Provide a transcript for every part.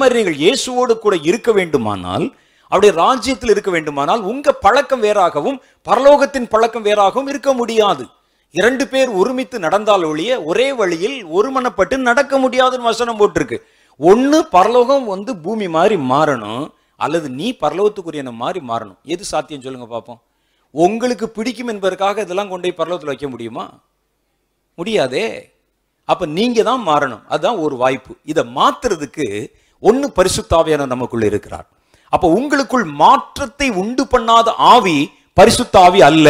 மாதிரி நீங்கள் இயேசுவோடு கூட இருக்க வேண்டுமானால் அவருடைய ராஜ்யத்தில் இருக்க வேண்டுமானால் உங்க பழக்கம் வேறாகவும் பரலோகத்தின் பழக்கம் வேறாகவும் இருக்க முடியாது இரண்டு பேர் ஒருமித்து நடந்தால் ஒழிய ஒரே வழியில் ஒருமனப்பட்டு நடக்க முடியாதுன்னு வசனம் போட்டிருக்கு ஒன்று பரலோகம் வந்து பூமி மாதிரி மாறணும் அல்லது நீ பரலோகத்துக்குரிய மாதிரி மாறணும் எது சாத்தியம் சொல்லுங்க பார்ப்போம் உங்களுக்கு பிடிக்கும் என்பதற்காக இதெல்லாம் கொண்டு போய் பரலோகத்தில் வைக்க முடியுமா முடியாதே அப்போ நீங்க தான் மாறணும் அதுதான் ஒரு வாய்ப்பு இதை மாத்துறதுக்கு ஒன்று பரிசுத்தாவியான நமக்குள்ள இருக்கிறார் அப்போ உங்களுக்குள் மாற்றத்தை உண்டு பண்ணாத ஆவி பரிசுத்தாவி அல்ல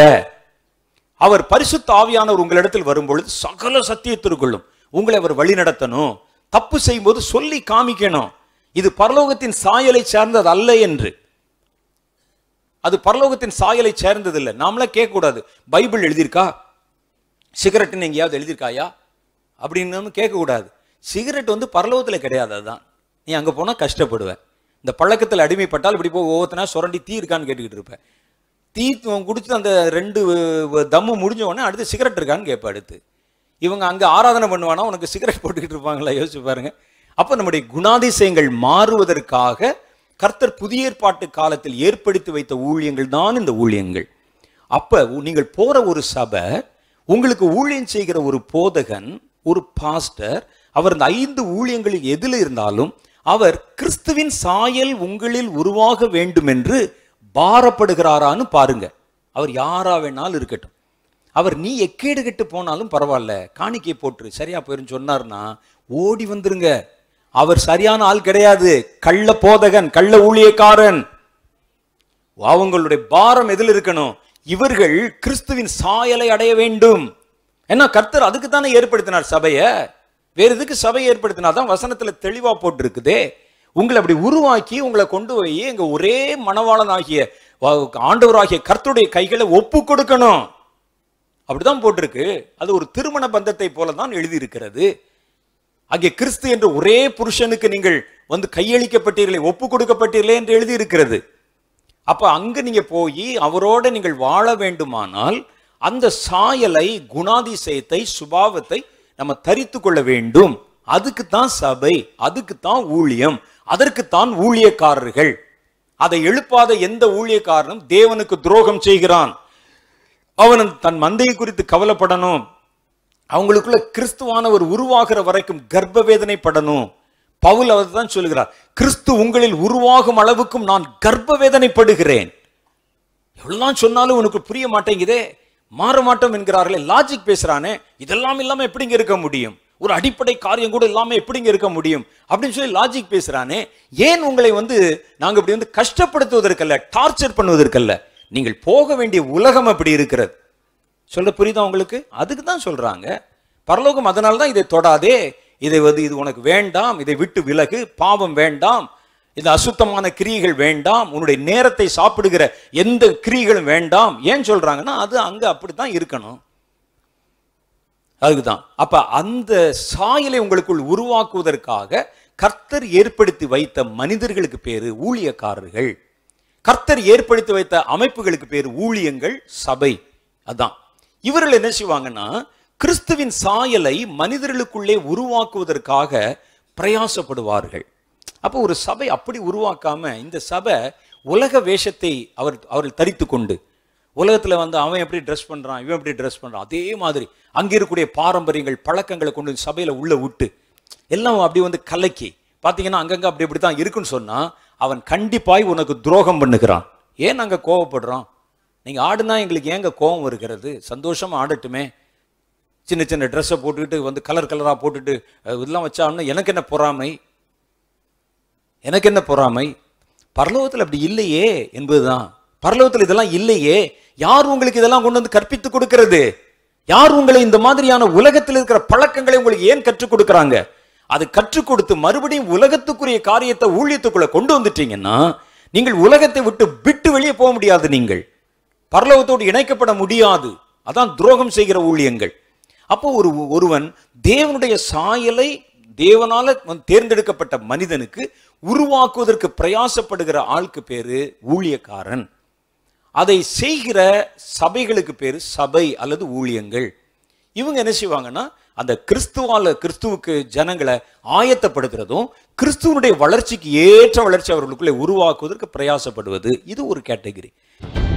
அவர் பரிசுத்த ஆவியானவர் உங்களிடத்தில் வரும்பொழுது சகல சத்தியத்திற்குள்ளும் உங்களை அவர் வழி நடத்தணும் தப்பு செய்யும்போது சொல்லி காமிக்கணும் இது பரலோகத்தின் சாயலை சேர்ந்தது அல்ல என்று அது பரலோகத்தின் சாயலை சேர்ந்தது இல்லை நாமளே கேட்கக்கூடாது பைபிள் எழுதியிருக்கா சிகரெட்டுன்னு எங்கேயாவது எழுதியிருக்காயா அப்படின்னு கேட்கக்கூடாது சிகரெட் வந்து பரலோகத்தில் கிடையாது அதுதான் நீ அங்கே போனால் கஷ்டப்படுவேன் இந்த பழக்கத்தில் அடிமைப்பட்டால் இப்படி போக ஒவ்வொருத்தனா சுரண்டி தீ இருக்கான்னு கேட்டுக்கிட்டு இருப்பேன் தீ குடிச்சு அந்த ரெண்டு தம்மு முடிஞ்ச உடனே அடுத்து சிகரெட் இருக்கான்னு கேட்பேன் அடுத்து இவங்க அங்கே ஆராதனை பண்ணுவானா உனக்கு சிகரெட் போட்டுக்கிட்டு இருப்பாங்களா யோசிச்சு பாருங்க அப்போ நம்முடைய குணாதிசயங்கள் மாறுவதற்காக கர்த்தர் புதிய ஏற்பாட்டு காலத்தில் ஏற்படுத்தி வைத்த ஊழியங்கள் தான் இந்த ஊழியங்கள் அப்போ நீங்கள் போகிற ஒரு சபை உங்களுக்கு ஊழியம் செய்கிற ஒரு போதகன் ஒரு பாஸ்டர் அவர் இந்த ஐந்து ஊழியங்களில் எதில் இருந்தாலும் அவர் கிறிஸ்துவின் சாயல் உங்களில் உருவாக வேண்டும் என்று பாரப்படுகிறாரான்னு பாருங்க அவர் யாரா வேணாலும் இருக்கட்டும் அவர் நீ எக்கேடு கெட்டு போனாலும் பரவாயில்ல காணிக்கை போட்டு சரியா போயிருன்னு சொன்னார்னா ஓடி வந்துருங்க அவர் சரியான ஆள் கிடையாது கள்ள போதகன் கள்ள ஊழியக்காரன் அவங்களுடைய பாரம் எதில் இருக்கணும் இவர்கள் கிறிஸ்துவின் சாயலை அடைய வேண்டும் ஏன்னா கர்த்தர் அதுக்கு தானே ஏற்படுத்தினார் சபையை வேறு எதுக்கு சபை ஏற்படுத்தினா தான் வசனத்தில் தெளிவாக போட்டிருக்குதே உங்களை அப்படி உருவாக்கி உங்களை கொண்டு போய் எங்க ஒரே மனவாளன் ஆகிய ஆண்டவராகிய கர்த்தருடைய கைகளை ஒப்பு கொடுக்கணும் அப்படிதான் போட்டிருக்கு அது ஒரு திருமண பந்தத்தை போல தான் எழுதியிருக்கிறது அங்கே கிறிஸ்து என்று ஒரே புருஷனுக்கு நீங்கள் வந்து கையளிக்கப்பட்டீர்களே ஒப்பு கொடுக்கப்பட்டீர்களே என்று எழுதியிருக்கிறது அப்ப அங்க நீங்க போய் அவரோட நீங்கள் வாழ வேண்டுமானால் அந்த சாயலை குணாதிசயத்தை சுபாவத்தை நம்ம தரித்து கொள்ள வேண்டும் அதுக்கு தான் சபை அதுக்கு தான் ஊழியம் அதற்கு தான் ஊழியக்காரர்கள் அதை எழுப்பாத எந்த ஊழியக்காரனும் தேவனுக்கு துரோகம் செய்கிறான் அவன் தன் மந்தையை குறித்து கவலைப்படணும் அவங்களுக்குள்ள கிறிஸ்துவானவர் உருவாகிற வரைக்கும் கர்ப்ப வேதனைப்படணும் பவுல் அவர் தான் சொல்கிறார் கிறிஸ்து உங்களில் உருவாகும் அளவுக்கும் நான் கர்ப்ப வேதனைப்படுகிறேன் எவ்வளவுதான் சொன்னாலும் உனக்கு புரிய மாட்டேங்குதே மாற மாட்டோம் என்கிறார்களே லாஜிக் பேசுறானே இதெல்லாம் இல்லாம எப்படிங்க இருக்க முடியும் ஒரு அடிப்படை காரியம் கூட இல்லாம எப்படிங்க இருக்க முடியும் அப்படின்னு சொல்லி லாஜிக் பேசுறானே ஏன் உங்களை வந்து நாங்க இப்படி வந்து கஷ்டப்படுத்துவதற்கல்ல டார்ச்சர் பண்ணுவதற்கல்ல நீங்கள் போக வேண்டிய உலகம் அப்படி இருக்கிறது சொல்ல புரியுதா உங்களுக்கு அதுக்கு தான் சொல்றாங்க பரலோகம் அதனால தான் இதை தொடாதே இதை வந்து இது உனக்கு வேண்டாம் இதை விட்டு விலகு பாவம் வேண்டாம் இந்த அசுத்தமான கிரியைகள் வேண்டாம் உன்னுடைய நேரத்தை சாப்பிடுகிற எந்த கிரியைகளும் வேண்டாம் ஏன் சொல்றாங்கன்னா அது அங்க அப்படித்தான் இருக்கணும் அதுக்குதான் அப்ப அந்த சாயலை உங்களுக்குள் உருவாக்குவதற்காக கர்த்தர் ஏற்படுத்தி வைத்த மனிதர்களுக்கு பேரு ஊழியக்காரர்கள் கர்த்தர் ஏற்படுத்தி வைத்த அமைப்புகளுக்கு பேர் ஊழியங்கள் சபை அதான் இவர்கள் என்ன செய்வாங்கன்னா கிறிஸ்துவின் சாயலை மனிதர்களுக்குள்ளே உருவாக்குவதற்காக பிரயாசப்படுவார்கள் அப்போ ஒரு சபை அப்படி உருவாக்காம இந்த சபை உலக வேஷத்தை அவர் அவர்கள் தரித்து கொண்டு உலகத்தில் வந்து அவன் எப்படி ட்ரெஸ் பண்ணுறான் இவன் எப்படி ட்ரெஸ் பண்ணுறான் அதே மாதிரி அங்கே இருக்கக்கூடிய பாரம்பரியங்கள் பழக்கங்களை கொண்டு சபையில் உள்ளே விட்டு எல்லாம் அப்படி வந்து கலக்கி பார்த்தீங்கன்னா அங்கங்கே அப்படி இப்படி தான் இருக்குன்னு சொன்னால் அவன் கண்டிப்பாய் உனக்கு துரோகம் பண்ணுகிறான் ஏன் நாங்கள் கோவப்படுறோம் நீங்கள் ஆடுனா எங்களுக்கு ஏங்க கோவம் இருக்கிறது சந்தோஷமாக ஆடட்டுமே சின்ன சின்ன ட்ரெஸ்ஸை போட்டுக்கிட்டு வந்து கலர் கலராக போட்டுட்டு இதெல்லாம் வச்சா எனக்கு என்ன பொறாமை எனக்கு என்ன பொறாமை பரலோகத்தில் அப்படி இல்லையே என்பதுதான் பரலோகத்தில் இதெல்லாம் இல்லையே யார் உங்களுக்கு இதெல்லாம் கொண்டு வந்து கற்பித்து கொடுக்கிறது யார் உங்களை இந்த மாதிரியான உலகத்தில் இருக்கிற பழக்கங்களை உங்களுக்கு ஏன் கற்றுக் கொடுக்குறாங்க அது கற்றுக் கொடுத்து மறுபடியும் உலகத்துக்குரிய காரியத்தை ஊழியத்துக்குள்ள கொண்டு வந்துட்டீங்கன்னா நீங்கள் உலகத்தை விட்டு விட்டு வெளியே போக முடியாது நீங்கள் பரலோகத்தோடு இணைக்கப்பட முடியாது அதான் துரோகம் செய்கிற ஊழியங்கள் அப்போ ஒரு ஒருவன் தேவனுடைய சாயலை தேவனால தேர்ந்தெடுக்கப்பட்ட மனிதனுக்கு உருவாக்குவதற்கு பிரயாசப்படுகிற ஆளுக்கு பேரு ஊழியக்காரன் அதை செய்கிற சபைகளுக்கு பேர் சபை அல்லது ஊழியங்கள் இவங்க என்ன செய்வாங்கன்னா அந்த கிறிஸ்துவால கிறிஸ்துவுக்கு ஜனங்களை ஆயத்தப்படுத்துறதும் கிறிஸ்துவனுடைய வளர்ச்சிக்கு ஏற்ற வளர்ச்சி அவர்களுக்குள்ளே உருவாக்குவதற்கு பிரயாசப்படுவது இது ஒரு கேட்டகரி